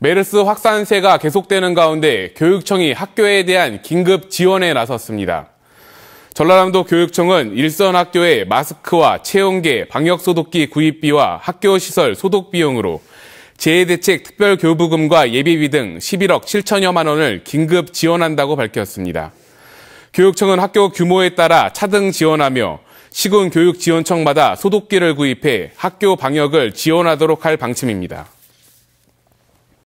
메르스 확산세가 계속되는 가운데 교육청이 학교에 대한 긴급 지원에 나섰습니다. 전라남도 교육청은 일선 학교에 마스크와 체온계, 방역소독기 구입비와 학교시설 소독비용으로 재해대책 특별교부금과 예비비 등 11억 7천여만 원을 긴급 지원한다고 밝혔습니다. 교육청은 학교 규모에 따라 차등 지원하며 시군 교육지원청마다 소독기를 구입해 학교 방역을 지원하도록 할 방침입니다.